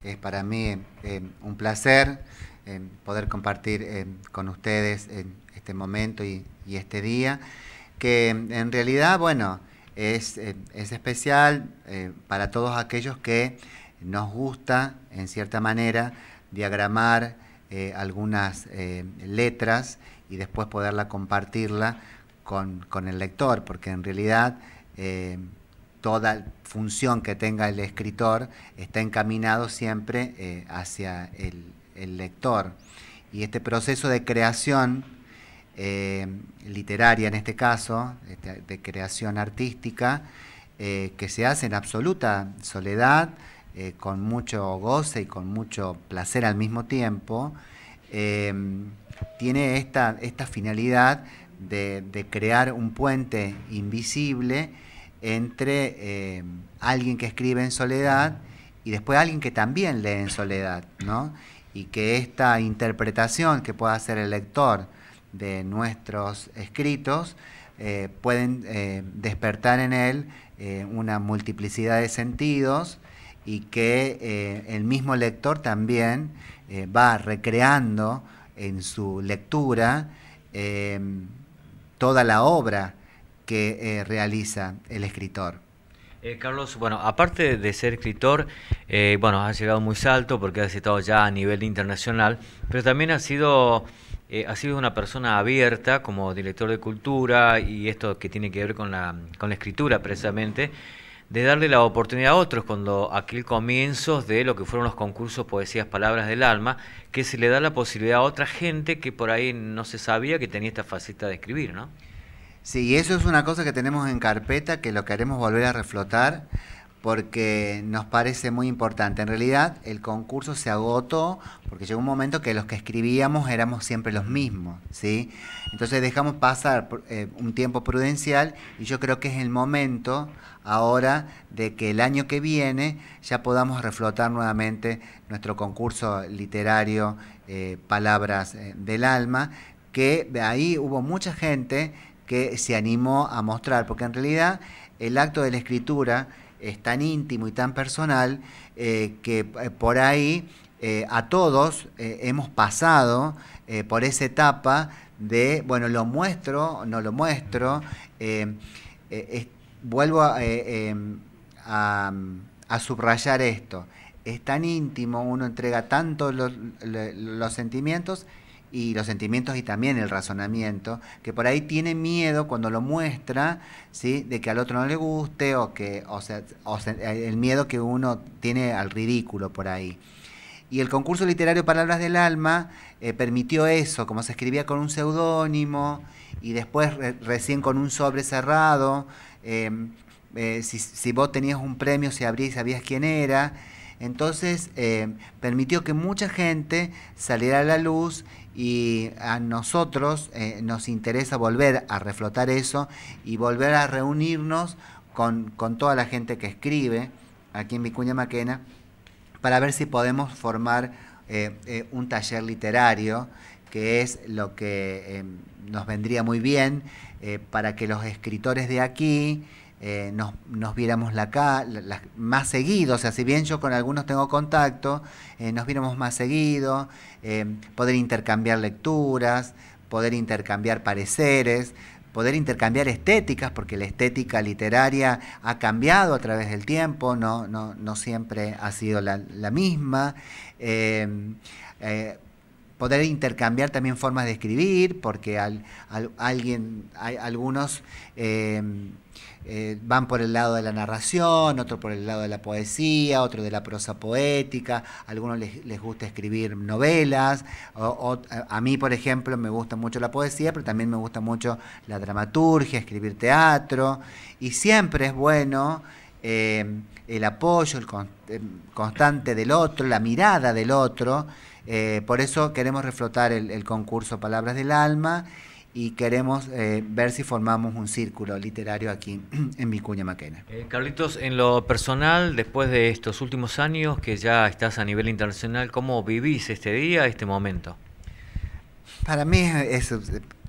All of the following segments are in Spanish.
Es para mí eh, un placer eh, poder compartir eh, con ustedes este momento y, este día, que en realidad, bueno, es, especial para todos aquellos que nos gusta, en cierta manera, diagramar algunas letras y después poderla compartirla con, el lector, porque en realidad toda función que tenga el escritor está encaminado siempre eh, hacia el, lector. Y este proceso de creación eh, literaria, en este caso, este, de, creación artística, eh, que se hace en absoluta soledad, con mucho goce y con mucho placer al mismo tiempo, tiene esta, finalidad de crear un puente invisible entre eh, alguien que escribe en soledad y después alguien que también lee en soledad, ¿no? Y que esta interpretación que pueda hacer el lector de nuestros escritos eh, pueden eh, despertar en él una multiplicidad de sentidos y que el mismo lector también va recreando en su lectura toda la obra que eh, realiza el escritor. Eh, Carlos, bueno, aparte de ser escritor, eh, bueno, has llegado muy alto porque has estado ya a nivel internacional, pero también has sido, sido una persona abierta como director de cultura y esto que tiene que ver con la, con la escritura precisamente, de darle la oportunidad a otros cuando aquel comienzo de lo que fueron los concursos Poesías Palabras del Alma, que se le da la posibilidad a otra gente que por ahí no se sabía que tenía esta faceta de escribir, ¿no? Sí, eso es una cosa que tenemos en carpeta que lo queremos volver a reflotar porque nos parece muy importante. En realidad el concurso se agotó porque llegó un momento que los que escribíamos éramos siempre los mismos, ¿sí? Entonces dejamos pasar eh, un tiempo prudencial y yo creo que es el momento ahora de que el año que viene ya podamos reflotar nuevamente nuestro concurso literario eh, Palabras eh, del Alma, que de ahí hubo mucha gente que se animó a mostrar, porque en realidad el acto de la escritura es tan íntimo y tan personal eh, que eh, por ahí eh, a todos hemos pasado por esa etapa de, bueno, lo muestro, no lo muestro, vuelvo em, a, subrayar esto es tan íntimo, uno entrega tanto los, sentimientos y los sentimientos y también el razonamiento, que por ahí tiene miedo cuando lo muestra, ¿sí? de que al otro no le guste o que o sea, el miedo que uno tiene al ridículo por ahí. Y el concurso literario Palabras del Alma eh, permitió eso, como se escribía con un seudónimo y después recién con un sobre cerrado, eh, eh, si, vos tenías un premio, si y sabías quién era entonces eh, permitió que mucha gente saliera a la luz y a nosotros eh, nos interesa volver a reflotar eso y volver a reunirnos con, toda la gente que escribe aquí en Vicuña Maquena para ver si podemos formar eh, un taller literario que es lo que nos vendría muy bien para que los escritores de aquí eh, nos, viéramos la, más seguido, o sea, si bien yo con algunos tengo contacto, eh, nos viéramos más seguido, eh, poder intercambiar lecturas, poder intercambiar pareceres, poder intercambiar estéticas, porque la estética literaria ha cambiado a través del tiempo, no, no, siempre ha sido la, misma poder intercambiar también formas de escribir, porque al, alguien, hay, algunos eh, eh, van por el lado de la narración, otro por el lado de la poesía, otro de la prosa poética, algunos les, les gusta escribir novelas, a mí por ejemplo me gusta mucho la poesía, pero también me gusta mucho la dramaturgia, escribir teatro, y siempre es bueno Em, el apoyo el em, constante del otro, la mirada del otro. Eh, por eso queremos reflotar el, concurso Palabras del Alma y queremos eh, ver si formamos un círculo literario aquí en Vicuña Maquena. Eh, Carlitos, en lo personal, después de estos últimos años que ya estás a nivel internacional, ¿cómo vivís este día, este momento? Para mí es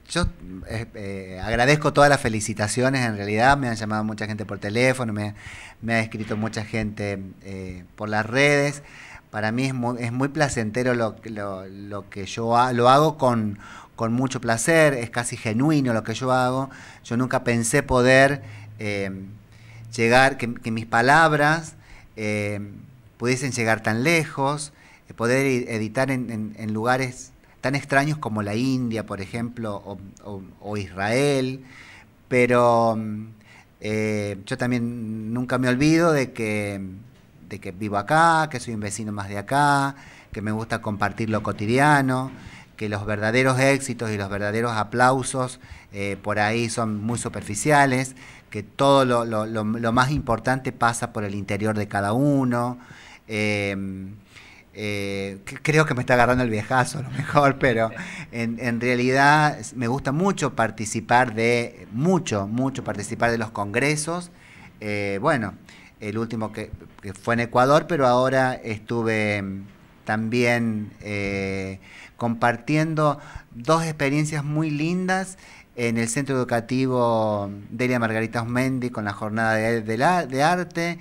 yo eh, eh, agradezco todas las felicitaciones, en realidad me han llamado mucha gente por teléfono, me, ha escrito mucha gente eh, por las redes. Para mí es muy, placentero lo, que yo lo hago con, mucho placer, es casi genuino lo que yo hago. Yo nunca pensé poder llegar, que, mis palabras pudiesen llegar tan lejos, poder editar en, en lugares tan extraños como la India, por ejemplo, o, Israel, pero mm, eh, yo también nunca me olvido de que, vivo acá, que soy un vecino más de acá, que me gusta compartir lo cotidiano, que los verdaderos éxitos y los verdaderos aplausos eh, por ahí son muy superficiales, que todo lo, más importante pasa por el interior de cada uno. Eh, eh, creo que me está agarrando el viejazo a lo mejor, pero en, realidad me gusta mucho participar de, mucho, mucho participar de los congresos. Eh, bueno, el último que, fue en Ecuador, pero ahora estuve mm, también eh, compartiendo dos experiencias muy lindas en el Centro Educativo Delia Margarita Osmendi con la Jornada de Arte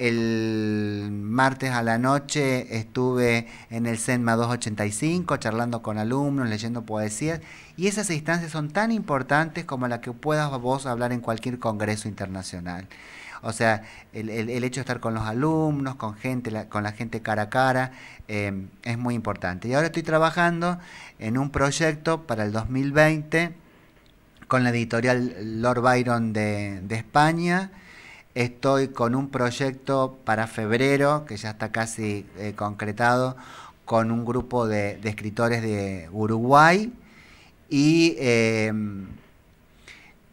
el martes a la noche estuve en el CENMA 285 charlando con alumnos, leyendo poesías y esas instancias son tan importantes como la que puedas vos hablar en cualquier congreso internacional. O sea, el, hecho de estar con los alumnos, con, gente, la, con la gente cara a cara, em, es muy importante. Y ahora estoy trabajando en un proyecto para el 2020 con la editorial Lord Byron de, de España estoy con un proyecto para febrero, que ya está casi eh, concretado, con un grupo de, escritores de Uruguay y em,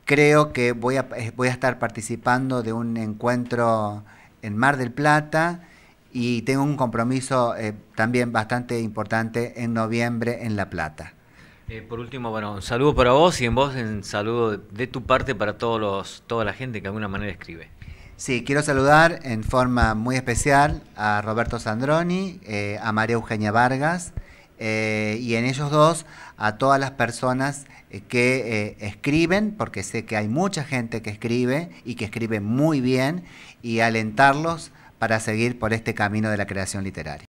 creo que voy a, eh, voy a estar participando de un encuentro en Mar del Plata y tengo un compromiso eh, también bastante importante en noviembre en La Plata. por último, bueno, un saludo para vos y en vos un saludo de tu parte para todos los, toda la gente que de alguna manera escribe. Sí, quiero saludar en forma muy especial a Roberto Sandroni, eh, a María Eugenia Vargas eh, y en ellos dos a todas las personas eh, que escriben, porque sé que hay mucha gente que escribe y que escribe muy bien, y alentarlos para seguir por este camino de la creación literaria.